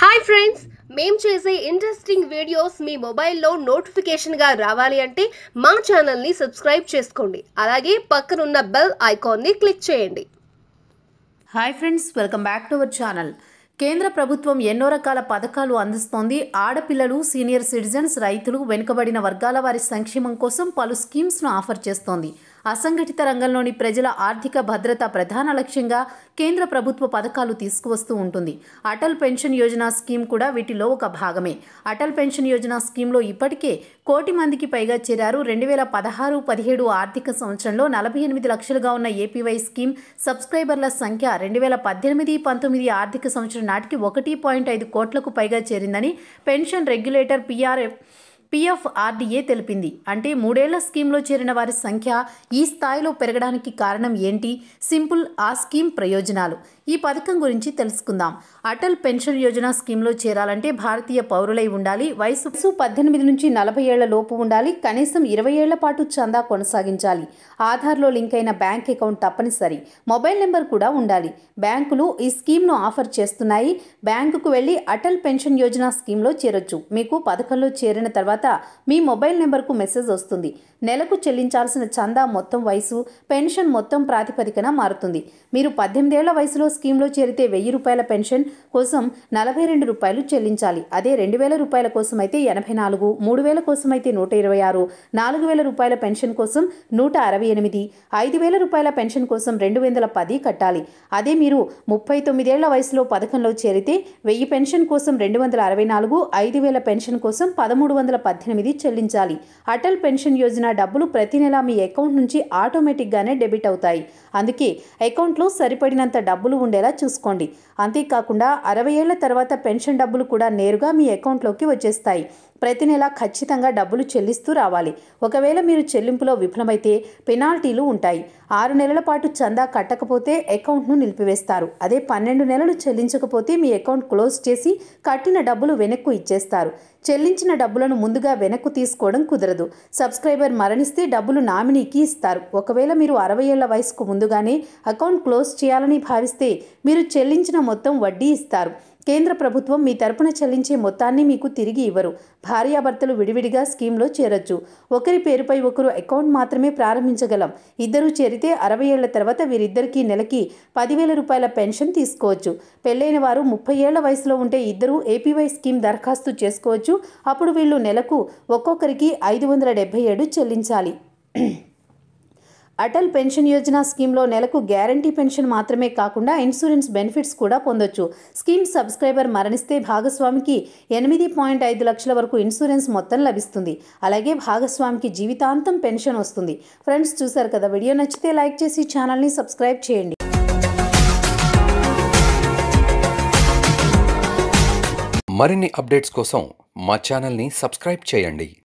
hi friends మేం చేసే interesting videos మీ మొబైల్లో నోటిఫికేషన్గా రావాలి అంటే మా ఛానల్ని సబ్స్క్రైబ్ చేసుకోండి అలాగే పక్కనున్న బెల్ ఐకాన్ని క్లిక్ చేయండి hi friends welcome back to our channel కేంద్ర ప్రభుత్వం ఎన్నో రకాల పథకాలు అందిస్తోంది ఆడపిల్లలు సీనియర్ సిటిజన్స్ రైతులు వెనుకబడిన వర్గాల వారి సంక్షేమం కోసం పలు స్కీమ్స్ను ఆఫర్ చేస్తోంది అసంఘటిత రంగంలోని ప్రజల ఆర్థిక భద్రత ప్రధాన లక్ష్యంగా కేంద్ర ప్రభుత్వ పథకాలు తీసుకువస్తూ ఉంటుంది అటల్ పెన్షన్ యోజన స్కీమ్ కూడా వీటిలో ఒక భాగమే అటల్ పెన్షన్ యోజన స్కీమ్లో ఇప్పటికే కోటి మందికి పైగా చేరారు రెండు వేల పదహారు పదిహేడు ఆర్థిక సంవత్సరంలో నలభై ఎనిమిది లక్షలుగా ఉన్న ఏపీవై స్కీమ్ సబ్స్క్రైబర్ల సంఖ్య రెండు వేల పద్దెనిమిది పంతొమ్మిది ఆర్థిక సంవత్సరం నాటికి ఒకటి పాయింట్ ఐదు కోట్లకు పైగా చేరిందని పెన్షన్ రెగ్యులేటర్ పీఆర్ఎఫ్ పిఎఫ్ఆర్డీఏ తెలిపింది అంటే మూడేళ్ల స్కీమ్లో చేరిన వారి సంఖ్య ఈ స్థాయిలో పెరగడానికి కారణం ఏంటి సింపుల్ ఆ స్కీమ్ ప్రయోజనాలు ఈ పథకం గురించి తెలుసుకుందాం అటల్ పెన్షన్ యోజన స్కీమ్లో చేరాలంటే భారతీయ పౌరులై ఉండాలి వయసు పద్దెనిమిది నుంచి నలభై ఏళ్ల లోపు ఉండాలి కనీసం ఇరవై ఏళ్ల పాటు చందా కొనసాగించాలి ఆధార్లో లింక్ అయిన బ్యాంక్ అకౌంట్ తప్పనిసరి మొబైల్ నెంబర్ కూడా ఉండాలి బ్యాంకులు ఈ స్కీమ్ను ఆఫర్ చేస్తున్నాయి బ్యాంకుకు వెళ్ళి అటల్ పెన్షన్ యోజన స్కీమ్లో చేరొచ్చు మీకు పథకంలో చేరిన తర్వాత మీ మొబైల్ నెంబర్కు మెసేజ్ వస్తుంది నెలకు చెల్లించాల్సిన చందా మొత్తం వయసు పెన్షన్ మొత్తం ప్రాతిపదికన మారుతుంది మీరు పద్దెనిమిదేళ్ల వయసులో స్కీమ్లో చేరితే వెయ్యి రూపాయల పెన్షన్ కోసం నలభై రెండు రూపాయలు చెల్లించాలి అదే రెండు వేల రూపాయల కోసం అయితే ఎనభై నాలుగు మూడు వేల కోసం అయితే నూట ఇరవై ఆరు నాలుగు వేల రూపాయల పెన్షన్ కోసం నూట అరవై ఎనిమిది ఐదు వేల రూపాయల పెన్షన్ కోసం రెండు వందల పది కట్టాలి అదే మీరు ముప్పై తొమ్మిదేళ్ల వయసులో పథకంలో చేరితే వెయ్యి పెన్షన్ కోసం రెండు వందల అరవై నాలుగు ఐదు వేల పెన్షన్ కోసం పదమూడు వందల పద్దెనిమిది చెల్లించాలి అటల్ పెన్షన్ యోజన డబ్బులు ప్రతి నెల మీ అకౌంట్ నుంచి ఆటోమేటిక్గానే డెబిట్ అవుతాయి అందుకే అకౌంట్లో సరిపడినంత డబ్బులు ఉండేలా చూసుకోండి అంతేకాకుండా అరవై ఏళ్ల తర్వాత పెన్షన్ డబ్బులు కూడా నేరుగా మీ అకౌంట్లోకి వచ్చేస్తాయి ప్రతి నెల ఖచ్చితంగా డబ్బులు చెల్లిస్తూ రావాలి ఒకవేళ మీరు చెల్లింపులో విఫలమైతే పెనాల్టీలు ఉంటాయి ఆరు నెలల పాటు చందా కట్టకపోతే అకౌంట్ను నిలిపివేస్తారు అదే పన్నెండు నెలలు చెల్లించకపోతే మీ అకౌంట్ క్లోజ్ చేసి కట్టిన డబ్బులు వెనక్కు ఇచ్చేస్తారు చెల్లించిన డబ్బులను ముందుగా వెనక్కు తీసుకోవడం కుదరదు సబ్స్క్రైబర్ మరణిస్తే డబ్బులు నామినీకి ఇస్తారు ఒకవేళ మీరు అరవై ఏళ్ల వయసుకు ముందుగానే అకౌంట్ క్లోజ్ చేయాలని భావిస్తే మీరు చెల్లించిన మొత్తం వడ్డీ ఇస్తారు కేంద్ర ప్రభుత్వం మీ తరపున చెల్లించే మొత్తాన్ని మీకు తిరిగి ఇవ్వరు భార్యాభర్తలు విడివిడిగా స్కీమ్లో చేరొచ్చు ఒకరి పేరుపై ఒకరు అకౌంట్ మాత్రమే ప్రారంభించగలం ఇద్దరూ చేరితే అరవై ఏళ్ల తర్వాత వీరిద్దరికీ నెలకి పదివేల రూపాయల పెన్షన్ తీసుకోవచ్చు పెళ్లైన వారు ముప్పై ఏళ్ల వయసులో ఉంటే ఇద్దరూ ఏపీవై స్కీమ్ దరఖాస్తు చేసుకోవచ్చు అప్పుడు వీళ్ళు నెలకు ఒక్కొక్కరికి ఐదు వందల ఏడు చెల్లించాలి అటల్ పెన్షన్ యోజన స్కీమ్లో నెలకు గ్యారంటీ పెన్షన్ మాత్రమే కాకుండా ఇన్సూరెన్స్ బెనిఫిట్స్ కూడా పొందొచ్చు స్కీమ్ సబ్స్క్రైబర్ మరణిస్తే భాగస్వామికి ఎనిమిది పాయింట్ ఐదు లక్షల వరకు ఇన్సూరెన్స్ మొత్తం లభిస్తుంది అలాగే భాగస్వామికి జీవితాంతం పెన్షన్ వస్తుంది ఫ్రెండ్స్ చూశారు కదా వీడియో నచ్చితే లైక్ చేసి ఛానల్ని సబ్స్క్రైబ్ చేయండి మరిన్ని అప్డేట్స్ కోసం మా ఛానల్ని సబ్స్క్రైబ్ చేయండి